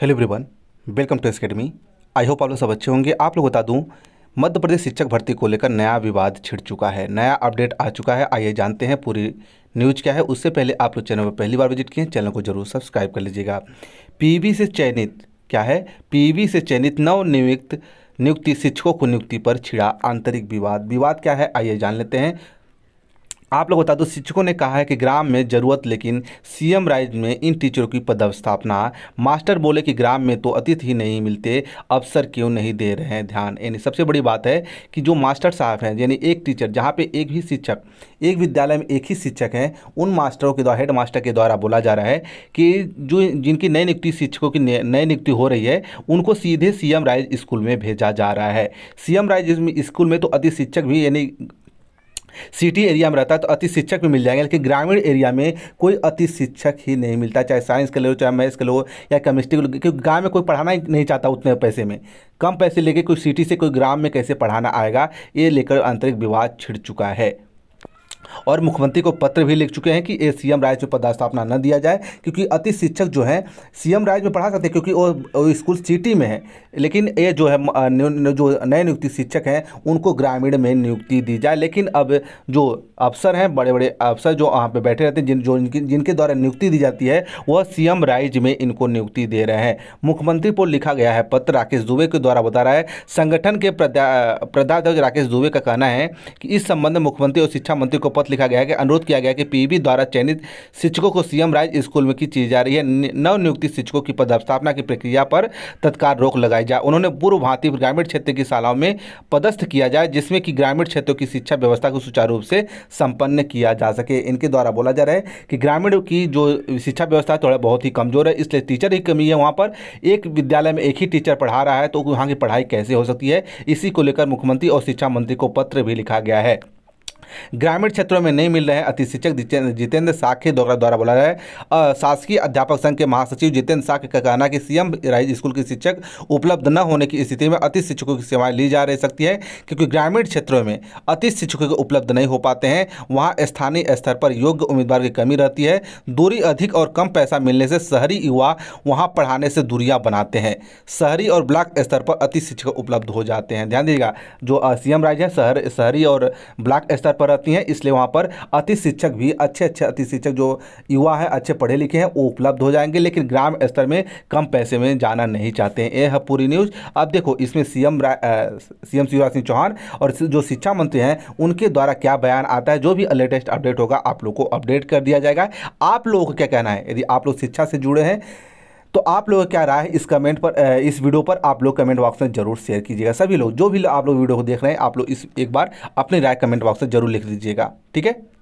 hello everyone welcome to academy I hope आप लोग सब अच्छे होंगे आप लोग बता दूं मध्य प्रदेश शिक्षक भर्ती को लेकर नया विवाद छिड़ चुका है नया अपडेट आ चुका है आइए जानते हैं पूरी न्यूज क्या है उससे पहले आप लोग चैनल पर पहली बार विजिट किए चैनल को जरूर सब्सक्राइब कर लीजिएगा पी से चयनित क्या है पी से चयनित नवनियुक्त नियुक्ति शिक्षकों को नियुक्ति पर छिड़ा आंतरिक विवाद विवाद क्या है आइए जान लेते हैं आप लोग बता दो शिक्षकों ने कहा है कि ग्राम में जरूरत लेकिन सीएम राइज में इन टीचरों की पदस्थापना मास्टर बोले कि ग्राम में तो अतिथि ही नहीं मिलते अवसर क्यों नहीं दे रहे हैं ध्यान यानी सबसे बड़ी बात है कि जो मास्टर साहब हैं यानी एक टीचर जहाँ पे एक भी शिक्षक एक विद्यालय में एक ही शिक्षक हैं उन मास्टरों के द्वारा हेड मास्टर के द्वारा बोला जा रहा है कि जो जिनकी नई नियुक्ति शिक्षकों की नई नियुक्ति हो रही है उनको सीधे सी राइज स्कूल में भेजा जा रहा है सी राइज स्कूल में तो अति शिक्षक भी यानी सिटी एरिया में रहता है तो अति शिक्षक भी मिल जाएंगे लेकिन ग्रामीण एरिया में कोई अति शिक्षक ही नहीं मिलता चाहे साइंस के लो चाहे मैथ्स के लो या केमिस्ट्री के लो क्योंकि गाँव में कोई पढ़ाना ही नहीं चाहता उतने पैसे में कम पैसे लेके कोई सिटी से कोई ग्राम में कैसे पढ़ाना आएगा ये लेकर आंतरिक विवाद छिड़ चुका है और मुख्यमंत्री को पत्र भी लिख चुके हैं कि ये सीएम राइज में पदस्थापना न दिया जाए क्योंकि अति शिक्षक जो हैं सीएम राइज में पढ़ा सकते हैं क्योंकि वो स्कूल सिटी में है लेकिन ये जो है जो नए नियुक्ति शिक्षक हैं उनको ग्रामीण में नियुक्ति दी जाए लेकिन अब जो अफसर हैं बड़े बड़े अफसर जो वहाँ पर बैठे रहते हैं जिन जो जिनके द्वारा नियुक्ति दी जाती है वह सी राइज में इनको नियुक्ति दे रहे हैं मुख्यमंत्री को लिखा गया है पत्र राकेश दुबे के द्वारा बता रहा है संगठन के प्रधानाध्यक्ष राकेश दुबे का कहना है कि इस संबंध में मुख्यमंत्री और शिक्षा मंत्री को शपथ लिखा गया है कि अनुरोध किया गया कि पीबी द्वारा चयनित शिक्षकों को सीएम राइज स्कूल में की चीज जा रही है नियुक्ति शिक्षकों की पदस्थापना की प्रक्रिया पर तत्काल रोक लगाई जाए उन्होंने पूर्व भांति ग्रामीण क्षेत्र की शालाओं में पदस्थ किया जाए जिसमें कि ग्रामीण क्षेत्रों की शिक्षा व्यवस्था को सुचारू रूप से संपन्न किया जा सके इनके द्वारा बोला जा रहा है कि ग्रामीण की जो शिक्षा व्यवस्था थोड़ा बहुत ही कमजोर है इसलिए टीचर की कमी है वहाँ पर एक विद्यालय में एक ही टीचर पढ़ा रहा है तो वहाँ की पढ़ाई कैसे हो सकती है इसी को लेकर मुख्यमंत्री और शिक्षा मंत्री को पत्र भी लिखा गया है ग्रामीण क्षेत्रों में नहीं मिल रहे अति शिक्षक जितेंद्र साखे द्वारा द्वारा बोला है शासकीय अध्यापक संघ के महासचिव जितेंद्र साख का कहना कि सीएम राइज स्कूल के शिक्षक उपलब्ध न होने की स्थिति में अति शिक्षकों की सेवाएं ली जा रही सकती है क्योंकि ग्रामीण क्षेत्रों में अति शिक्षकों के उपलब्ध नहीं हो पाते हैं वहाँ स्थानीय स्तर पर योग्य उम्मीदवार की कमी रहती है दूरी अधिक और कम पैसा मिलने से शहरी युवा वहाँ पढ़ाने से दूरियाँ बनाते हैं शहरी और ब्लॉक स्तर पर अति शिक्षक उपलब्ध हो जाते हैं ध्यान दीजिएगा जो सीएम राइज है शहर शहरी और ब्लॉक स्तर स्तर पर रहती हैं इसलिए वहाँ पर अति शिक्षक भी अच्छे अच्छे अति शिक्षक जो युवा हैं अच्छे पढ़े लिखे हैं वो उपलब्ध हो जाएंगे लेकिन ग्राम स्तर में कम पैसे में जाना नहीं चाहते हैं यह है पूरी न्यूज़ अब देखो इसमें सीएम सीएम शिवराज सिंह चौहान और जो शिक्षा मंत्री हैं उनके द्वारा क्या बयान आता है जो भी लेटेस्ट अपडेट होगा आप लोग को अपडेट कर दिया जाएगा आप लोगों का क्या कहना है यदि आप लोग शिक्षा से जुड़े हैं तो आप लोग क्या राय है इस कमेंट पर इस वीडियो पर आप लोग कमेंट बॉक्स में जरूर शेयर कीजिएगा सभी लोग जो भी आप लोग वीडियो को देख रहे हैं आप लोग इस एक बार अपनी राय कमेंट बॉक्स में जरूर लिख दीजिएगा ठीक है